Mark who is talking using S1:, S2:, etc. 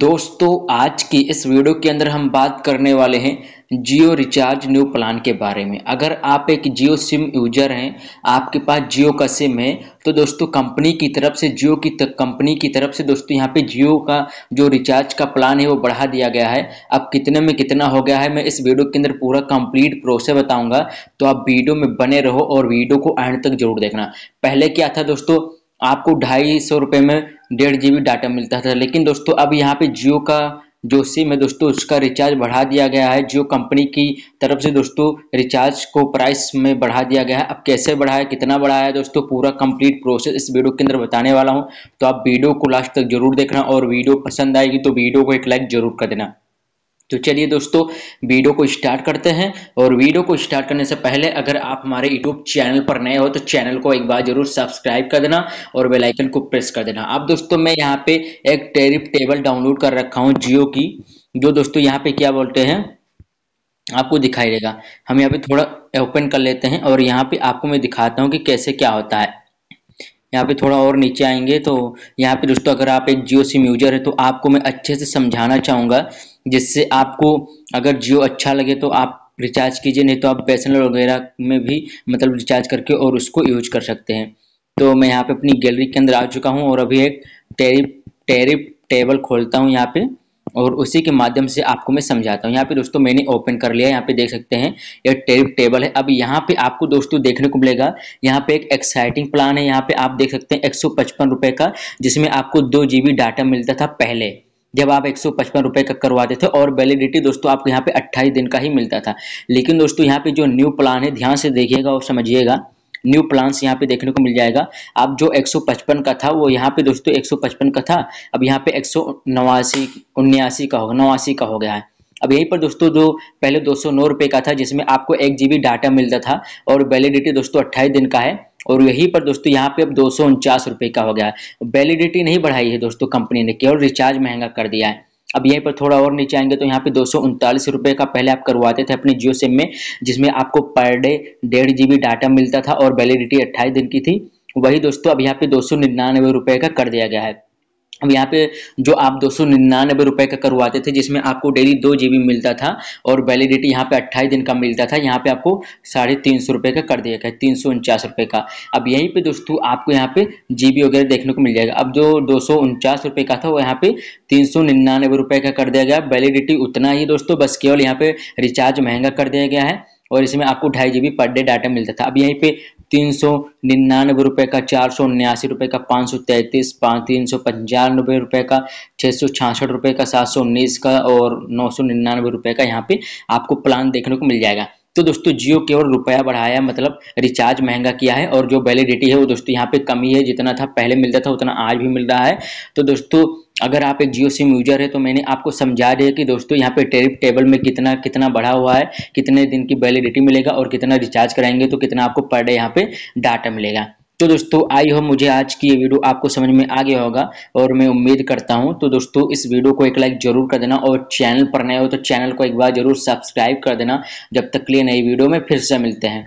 S1: दोस्तों आज की इस वीडियो के अंदर हम बात करने वाले हैं जियो रिचार्ज न्यू प्लान के बारे में अगर आप एक जियो सिम यूजर हैं आपके पास जियो का सिम है तो दोस्तों कंपनी की तरफ से जियो की कंपनी की तरफ से दोस्तों यहाँ पे जियो का जो रिचार्ज का प्लान है वो बढ़ा दिया गया है अब कितने में कितना हो गया है मैं इस वीडियो के अंदर पूरा कंप्लीट प्रोसेस बताऊंगा तो आप वीडियो में बने रहो और वीडियो को एंड तक जरूर देखना पहले क्या था दोस्तों आपको ढाई सौ रुपये में डेढ़ जी डाटा मिलता था लेकिन दोस्तों अब यहाँ पे जियो का जो सिम है दोस्तों उसका रिचार्ज बढ़ा दिया गया है जियो कंपनी की तरफ से दोस्तों रिचार्ज को प्राइस में बढ़ा दिया गया है अब कैसे बढ़ाया कितना बढ़ाया है दोस्तों पूरा कंप्लीट प्रोसेस इस वीडियो के अंदर बताने वाला हूँ तो आप वीडियो को लास्ट तक जरूर देखना और वीडियो पसंद आएगी तो वीडियो को एक लाइक जरूर कर देना तो चलिए दोस्तों वीडियो को स्टार्ट करते हैं और वीडियो को स्टार्ट करने से पहले अगर आप हमारे यूट्यूब चैनल पर नए हो तो चैनल को एक बार जरूर सब्सक्राइब कर देना और बेल आइकन को प्रेस कर देना अब दोस्तों मैं यहाँ पे एक टेरिफ टेबल डाउनलोड कर रखा हूँ जियो की जो दोस्तों यहाँ पे क्या बोलते हैं आपको दिखाई देगा हम यहाँ पे थोड़ा ओपन कर लेते हैं और यहाँ पे आपको मैं दिखाता हूँ कि कैसे क्या होता है यहाँ पे थोड़ा और नीचे आएंगे तो यहाँ पे दोस्तों अगर आप एक जियो सिम यूजर है तो आपको मैं अच्छे से समझाना चाहूँगा जिससे आपको अगर जियो अच्छा लगे तो आप रिचार्ज कीजिए नहीं तो आप पैसनल वगैरह में भी मतलब रिचार्ज करके और उसको यूज कर सकते हैं तो मैं यहाँ पे अपनी गैलरी के अंदर आ चुका हूँ और अभी एक टेरिप टेरिप टेबल खोलता हूँ यहाँ पे और उसी के माध्यम से आपको मैं समझाता हूँ यहाँ पे दोस्तों मैंने ओपन कर लिया यहाँ पे देख सकते हैं ये टेरिप टेबल है अब यहाँ पे आपको दोस्तों देखने को मिलेगा यहाँ पे एक एक्साइटिंग प्लान है यहाँ पे आप देख सकते हैं एक सौ का जिसमें आपको दो जीबी डाटा मिलता था पहले जब आप एक सौ रुपए का करवाते थे और वैलिडिटी दोस्तों आपको यहाँ पे अट्ठाईस दिन का ही मिलता था लेकिन दोस्तों यहाँ पे जो न्यू प्लान है ध्यान से देखिएगा और समझिएगा न्यू प्लांट्स यहाँ पे देखने को मिल जाएगा अब जो 155 का था वो यहाँ पे दोस्तों 155 का था अब यहाँ पे एक सौ नवासी उन्यासी का होगा नवासी का हो गया है अब यहीं पर दोस्तों जो पहले दो सौ नौ का था जिसमें आपको एक जी डाटा मिलता था और वैलिडिटी दोस्तों अट्ठाईस दिन का है और यहीं पर दोस्तों यहाँ पे अब दो सौ का हो गया है वैलिडिटी नहीं बढ़ाई है दोस्तों कंपनी ने केवल रिचार्ज महंगा कर दिया है अब यहीं पर थोड़ा और नीचे आएंगे तो यहाँ पे दो सौ का पहले आप करवाते थे अपने जियो सिम में जिसमें आपको पर डे डेढ़ जी डाटा मिलता था और वैलिडिटी अट्ठाईस दिन की थी वही दोस्तों अब यहाँ पे दो सौ निन्यानवे रुपए का कर दिया गया है अब यहाँ पे जो आप दो सौ निन्यानबे रुपये का करवाते थे जिसमें आपको डेली दो जी मिलता था और वैलिडिटी यहाँ पे अट्ठाईस दिन का मिलता था यहाँ पे आपको साढ़े तीन सौ रुपये का कर दिया गया तीन सौ उनचास रुपये का अब यहीं पे दोस्तों आपको यहाँ पे जीबी वगैरह देखने को मिल जाएगा अब जो दो सौ उनचास रुपये का था वो यहाँ पे तीन सौ का कर दिया गया वैलिडिटी उतना ही दोस्तों बस केवल यहाँ पे रिचार्ज महंगा कर दिया गया है और इसमें आपको ढाई जी पर डे डाटा मिलता था अब यहीं पे तीन सौ निन्यानवे रुपये का चार सौ उन्यासी रुपये का पाँच सौ तैंतीस पाँच तीन सौ पंचानवे रुपये का छः सौ छियासठ रुपये का सात सौ उन्नीस का और नौ सौ निन्यानवे रुपये का यहाँ पे आपको प्लान देखने को मिल जाएगा तो दोस्तों जियो केवल रुपया बढ़ाया मतलब रिचार्ज महंगा किया है और जो वैलिडिटी है वो दोस्तों यहाँ पे कमी है जितना था पहले मिलता था उतना आज भी मिल रहा है तो दोस्तों अगर आप एक जियो सिम यूजर है तो मैंने आपको समझा दिया कि दोस्तों यहाँ पे टेरिफ टेबल में कितना कितना बढ़ा हुआ है कितने दिन की वैलिडिटी मिलेगा और कितना रिचार्ज कराएंगे तो कितना आपको पर डे यहाँ पे डाटा मिलेगा तो दोस्तों आई हो मुझे आज की ये वीडियो आपको समझ में आ गया होगा और मैं उम्मीद करता हूँ तो दोस्तों इस वीडियो को एक लाइक जरूर कर देना और चैनल पर नए हो तो चैनल को एक बार जरूर सब्सक्राइब कर देना जब तक लिए नई वीडियो में फिर से मिलते हैं